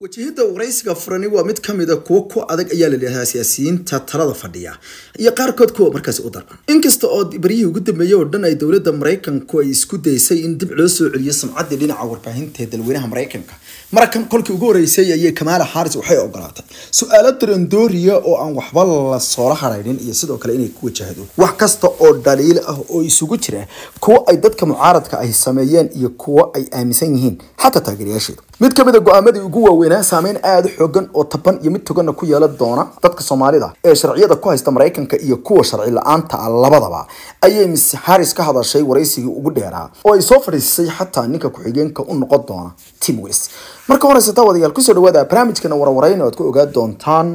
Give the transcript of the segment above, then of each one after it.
wajihida waraysiga furani waa mid kamida mid ah kuwo ku adag ayaa la yidhahdaa siyaasiyiinta talada fadhiya iyo qaarkood kuwa markaasi u darqan inkasta oo baryihii ugu dambeeyey oo dhan ay dowladda maraykanku ay isku daysay in dib loo soo celiyo samcaddii dhinaca warbaahinta ee dalweynaha maraykanka markan kolkii ugu horeysay ayay kamaala xaaris waxay ogolaatay su-aalo darandooriya oo aan waxba lasoola soola haraynin iyo sidoo kale inay ku wajahdo wax kasta oo dhaliil ah oo isugu jira kuwa ay dadka mucaaradka ay sameeyeen iyo kuwa ay aaminsan yihiin xataa taageerayaasheedu mid ka mid ah go-aamadii ugu waaweyn weynaa saameyn aad u xoogan oo taban iyo mid toganna ku yeelan doona dadka soomaalida ee sharciyada ku haysta maraykanka iyo kuwa sharci la-aanta a ah labadaba ayay miss haris ka hadashay waraysigii ugu dheeraa oo ay soo fadhiisay xataa ninka ku-xigeenka u noqon doona tim wis marka horeyse wadayaal kusoo dhawaada barnaamijkana warwareyn aad ku ogaan doontaan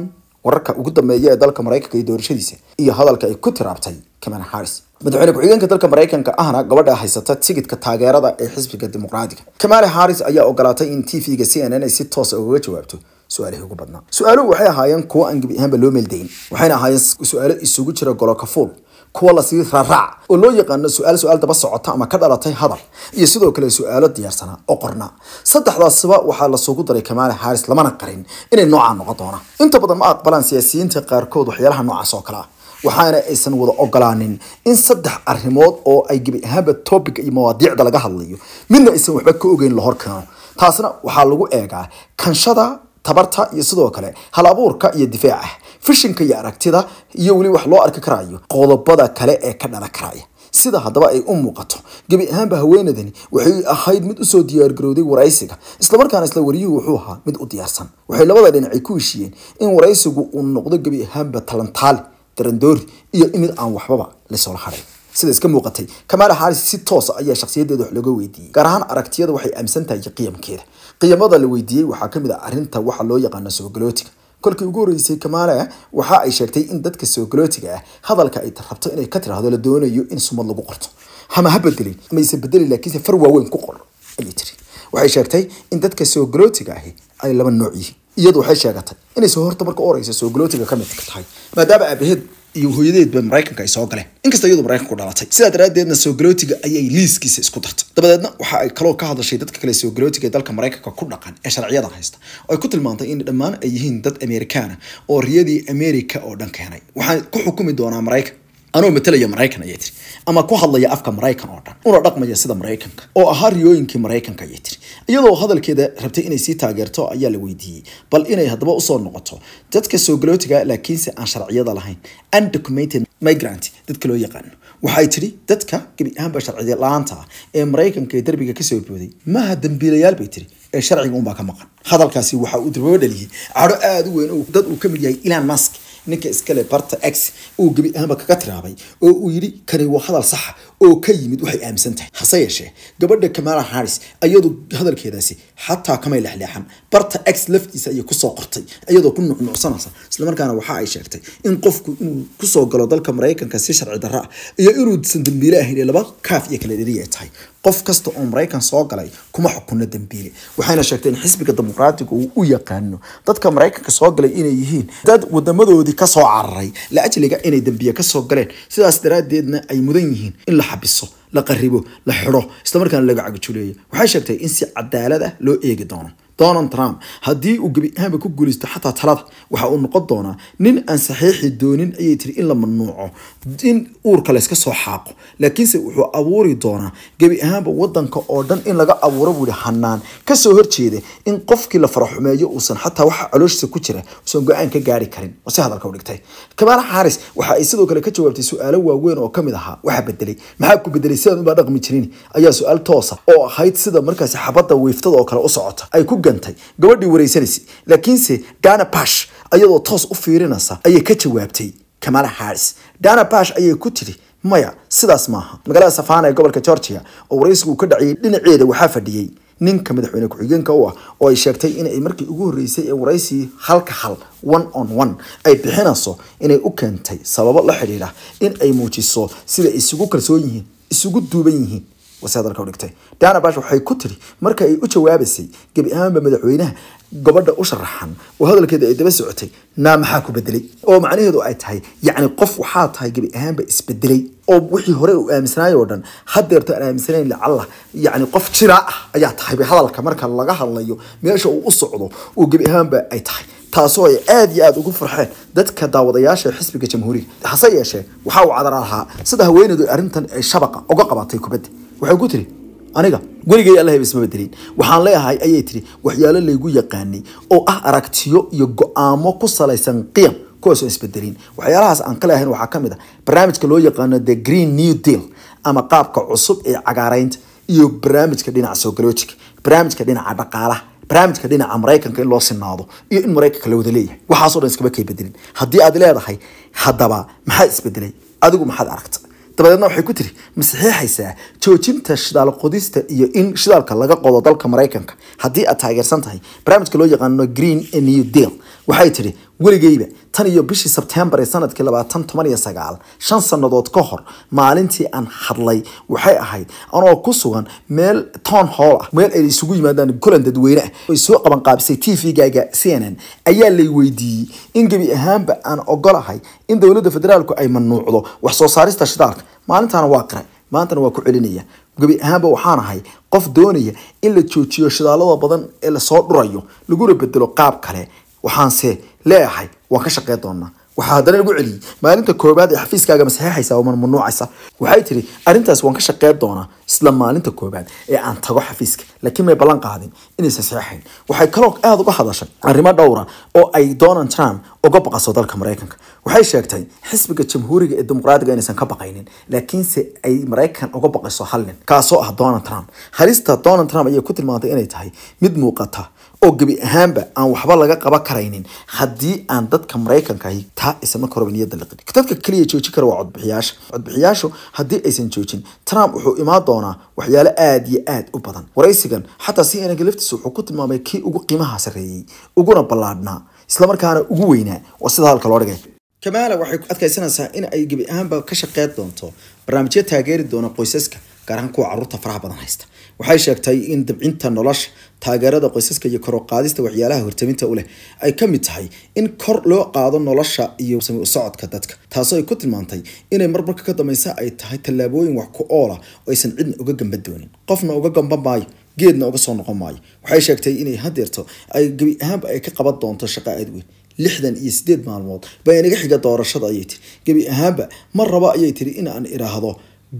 wararka ugu dambeeya ee dalka maraykanka iyo doorashadiisa iyo hadalka ay ku tiraabtay kaman harris madaxweyne ku-xigeenka dalka maraykanka ahna gabadha haysata tigidka taageerada ee xisbiga dimuqraadiga kamaale haris ayaa ogolaatay in t v-ga c n n ay si toosa ah ugaga jawaabto su-aalihii ugu badnaa su-aaluhu waxay ahaayeen kuwo aan gebi ahaanba loo meeldayin waxayna ahaayeen su-aalo isugu jira golokafuul kuwa lasii raaraac oo loo yaqaano su-aal su-aal daba socota ama ka dhalatay hadal iyo sidoo kale su-aalo diyaarsanaa oo qornaa saddexdaasba waxaa lasugu daray kamaale haris lamana qarin inay noocaa noqon doonaan inta badan ma aqbalaan siyaasiyiinta qaarkood waxyaalaha noocaas oo kale ah waxaana aysan wada ogolaanin in saddex arrimood oo ay gebi ahaanba topic iyo mawaadiicda laga hadlayo midna aysan waxba ka ogeyn lahorkeeno taasna waxaa lagu eegaa kanshada tabarta iyo sidoo kale halabuurka abuurka iyo difaaca fishinka iyo aragtida iyo weli wax loo arki karayo qodobada kale ee ka dhalan karaya sida haddaba ay u muuqato gebi ahaanba haweenadani waxay ahayd mid usoo diyaargarowday waraysiga islamarkaana isla wariyuhu wuxuu ahaa mid u diyaarsan waxay labada dhinacay ku heshiyeen in waraysigu uu noqdo gebi ahaanba talantaale darandori iyo in mid aan waxbaba lasoola haray sida iska muuqatay kamaala haris si toosa ah ayaa shakhsiyadeeda wax looga weydiiyey gaar ahaan aragtiyada waxay aaminsan tahay qiyamkeeda qiyamada la weydiiyey waxaa kamid ah arrinta waxa loo yaqaano soogalootiga kolkii ugu horreysay kamaale waxa ay sheegtay in dadka soogolootiga ah hadalka ay rabto inay ka tidhaahdo la doonayo in sumad lagu qorto ama ha bedelin amayse bedelin laakiinse far waaweyn ku qor ayay tiri waxay sheegtay in dadka soogolootiga ahi ay laba nooc yihiin iyadu waxay sheegatay inayse horta marka oreysa soogalotiga ka mid tahay maadaama aabaheed iyo hooyadeedba maraykanka ay soo galeen inkasta iyadu maraykanka ku dhalatay sidaa daraadeedna galootiga ayay liiskiisa isku dartay dabadeedna waxa ay kaloo ka hadashay dadka kale soo galootiga ee dalka maraykanka ku dhaqan ee sharciyada haysta oo ay ku tilmaantay in dhammaan ay yihiin dad amerikaana oo riyadii amerika oo dhan keenay waxaan ku xukumi doonaa maraykan anoo matalaya maraykan ayay tiri ama ku hadlaya afka maraykan oo dhan una dhaqmaya sida maraykanka oo ahaa riyooyinkii maraykanka ayay tiri iyadoo hadalkeeda rabtay inay sii taageerto ayaa la weydiiyey bal inay haddaba usoo noqoto dadka soo galootiga laakiinse aan sharciyada lahayn undocumented migrant dadka loo yaqaano waxay tidhi dadka gebi ahaanba sharciya la-aanta ah ee maraykanka ee derbiga kasoo booday maaha dambiilayaal bay tiri ee sharciga unbaa ka maqan hadalkaasi waxa uu darbaba dhaliyey cadho aada u weyn dad uu ka mid yahay ilan mask ninka iskale barta x uu gebi ahaanba kaga tiraabay oo uu yidhi kani waa hadal saxa ah oo ka yimid waxay aaminsan tahay hase yeeshee gabadha kamala haris ayadu hadalkeedaasi xataa kamay lexleexan barta x laftiisa ayay kusoo qortay iyadoo ku nucnucsanaysa islamarkaana waxa ay sheegtay in qofku inuu kusoo galo dalka maraykanka si sharci darra ah iyo inuusan dambiile ahayn ee laba kaaf iyo kala dheriya tahay qof kasta oo maraykan soo galay kuma xukunno dambiile waxayna sheegtay in xisbiga dimuqraatiga uu u yaqaano dadka maraykanka soo galay inay yihiin dad wadamadoodii kasoo cararay la ajliga inay dambiye kasoo galeen sidaas daraadeedna ay mudan yihiin in la xabiso la qaribo la xidho islamarkaana laga cagajuleeyo waxay sheegtay in si cadaalada ah loo eegi doono donald trump haddii uu gebi ahaanba ku guulaysto xataa talada waxa uu noqon doonaa nin aan saxiixi doonin ayay tiri in la mamnuuco in uurka layska soo xaaqo laakiinse wuxuu abuuri doonaa gebi ahaanba wadanka oo dhan in laga abuuro buu yihi hanaan kasoo horjeeda in qofkii la faraxumeeyo uusan xataa waxa calooshiisa ku jira uusan go-aan ka gaari karin oo si hadalka u dhigtay kamaala xaaris waxa ay sidoo kale ka jawaabtay su-aalo waaweyn oo kamid ahaa waxa bedelay maxaa ku bedelay sidaad ubaa dhaqmi jirin ayaa su-aal toosa oo ahayd sida markaasi xabadda wiiftad oo kale u socota ay ku gantay gabadhii waraysanaysay laakiinse dana bash ayadoo toos u fiirinaysa ayay ka jawaabtay kamala harris dana bash ayay ku tidhi maya sidaas maaha magaalada safana ee gobolka georgia oo waraysigu uu ka dhacayay dhinaceeda waxaa fadhiyey ninka madaxweyne ku-xigeenka u ah oo ay sheegtay inay markii ugu horreysay ee waraysi halka hal one on one ay bixinayso inay u keentay sababo la xidhiidha in ay muujiso sida isugu kalsoon yihiin isugu duuban yihiin wasadalka waxay ku tiri marka ay u jawaabaysay gebi ahaanba madaxweynaha gobadha u sharaxan oo hadalkeeda ay daba socotay naa maxaa ku bedelay oo macnaheedu ay tahay yacni qof waxaa tahay gebi ahaanba isbedelay oo wixii hore uu aaminsanaayay dhan haddeerta aan aaminsanayn lacallah yacni qof jiraa ah ayaa tahay bay hadalka marka laga hadlayo meesha uu u socdo oo gebi ahaanba ay tahay taasoo ay aad iyo aad ugu farxeen dadka daawadayaasha xisbiga jamhuuriga hase yeeshee waxa uu cadar ahaa sida haweenaydu arrintan ay shabaqa uga qabatay kubadda waxay ku tiri aniga weligay alla hebisma bedelin waxaan leeahay ayay tiri waxyaalo laygu yaqaanay oo ah aragtiyo iyo go-aamo ku salaysan qiyam kuwaasoo isbedelin waxyaalahaas aan ka leeahayn waxaa ka mid ah barnaamijka loo yaqaano the green new deal ama qaabka cusub ee cagaaraynta iyo barnaamijka dhinaca soogaloojiga barnaamijka dhinaca dhaqaalaha barnaamijka dhinaca maraykanka in loo sinaado iyo in maraykanka la wada leeyahay waxaaso dhan iskama kay bedelin haddii aad leedahay haddaba maxaa isbedelay adigu maxaad aragta dabadeedna waxay ku tiri ma joojinta shidaal qodista iyo in shidaalka laga qodo dalka maraykanka haddii aad taageersan tahay barnaamijka loo yaqaano green new deal waxay tiri weligeyba tan iyo bishii sebtembar ee sanadkii labaatan toban iyo sagaal shan sannadood ka hor maalintii aan hadlay waxay ahayd anoo ku sugan meel town hall ah meel ay isugu yimaadaan kulan dadweyne ah ay soo qabanqaabisay t v gaaga c n n ayaa lay weydiiyey in gebi ahaanba aan ogolahay in dowladda federaalku ay manuucdo wax soo saarista shidaalka maalintaana waa qiray maantana waa ku celinaya gebi ahaanba waxaan ahay qof doonaya in la joojiyo shidaalada badan ee lasoo dhurayo laguna bedelo qaab kale waxaanse leeahay waan ka shaqey doonaa waxaa haddana lagu celiyey maalinta koobaad ee xafiiskaaga masaxeexaysa oo mamnuucaysa waxay tihi arrintaas waan ka shaqeyn doonaa isla maalinta koobaad ee aan tago xafiiska laakiin may ballan qaadin inaysan saxeexayn waxay kaloo aada uga hadashay arrimo dhowra oo ay donald trump uga baqaso dalka maraykanka waxay sheegtay xisbiga jamhuuriga ee dimuqraadiga inaysan ka baqaynin laakiinse ay maraykan uga baqayso hal nin kaasoo ah donald trump halista donald trump ayay ku tilmaantay inay tahay mid muuqata oo gebi ahaanba aan waxba laga qaba karaynin haddii aan dadka maraykankahi taa aysan marka horeba niyadda la qarin dadka kaliya jooji kara waa codbixiyaasha codbixiyaashu haddii aysan joojin trump wuxuu imaan doonaa waxyaalo aada iyo aada u badan waraysigan xataa si inaga laftiisa wuxuu ku tilmaamay kii ugu qiimaha sarreeyey uguna ballaadhnaa islamarkaana ugu weynaa waa sida halka loo dhigay kamaala waxay ku adkaysanaysaa in ay gebi ahaanba ka shaqeyn doonto barnaamijyo taageeri doona qoysaska gaar ahaan kuwa carruurta faraha badan haysta waxay sheegtay in dabcinta nolosha taageerada qoysaska iyo kor uqaadista waxyaalaha hortaminta u leh ay ka mid tahay in kor loo qaado nolosha iyo socodka dadka taasoo ay ku tilmaantay inay marmarka ka dambaysa ay tahay tallaabooyin wax ku oola ah oo aysan cidna uga gamba doonin qofna uga gamba maayo geedna uga soo noqon maayo waxay sheegtay inay hadeerto ay gebi ahaanba ay ka qaban doonto shaqo aada weyn lixdan iyo sideed maalmood baa inaga xiga doorashada ayay tiri gebi ahaanba mar rabo ayay tiri in aan idhaahdo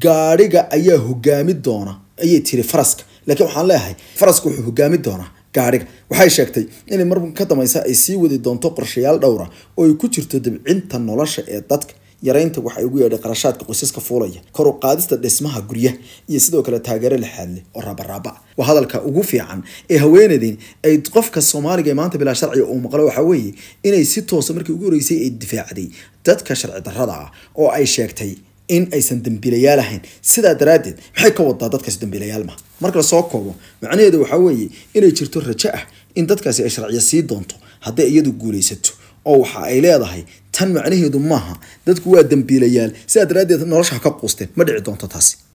gaadhiga ayaa hogaami doona ayay tiri faraska laakiin waxaan leeyahay faraska wuxuu hogaami doonaa gaadhiga waxay sheegtay inay mar ka dambaysa ay sii wadi doonto qorshayaal dhowra oo ay ku jirto dibcinta nolosha ee dadka yaraynta waxa ay ugu yeedhay qarashaadka qoysaska fuulaya kor u qaadista dhismaha guryaha iyo sidoo kale taageero la xaadle oo raabaraaba waa hadalka ugu fiican ee haweenadeyn ay qofka soomaaliga ee maanta bilaa sharciga uu maqlo waxaa weeye inay si toosa markii ugu horeysay ay difaacday dadka sharci darrada ah oo ay sheegtay in aysan dambiilayaal ahayn sidaa daraaddeed maxay ka wadaa dadkaasi dambiilayaal maha marka lasoo koobo macnaheedu waxaa weeye inay jirto rajo ah in dadkaasi ay sharciyo sii doonto hadday iyadu guulaysato oo waxa ay leedahay tan macnaheedu maaha dadku waa dambiilayaal sidaa daraaddeed noloshaha ka quusteen ma dhici doonto taasi